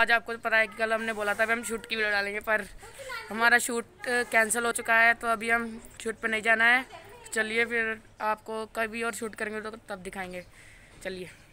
आज आपको तो पता है कि कल हमने बोला था हम शूट की वीडियो डालेंगे पर हमारा शूट कैंसिल हो चुका है तो अभी हम शूट पर नहीं जाना है चलिए फिर आपको कभी और शूट करेंगे तो तब दिखाएंगे चलिए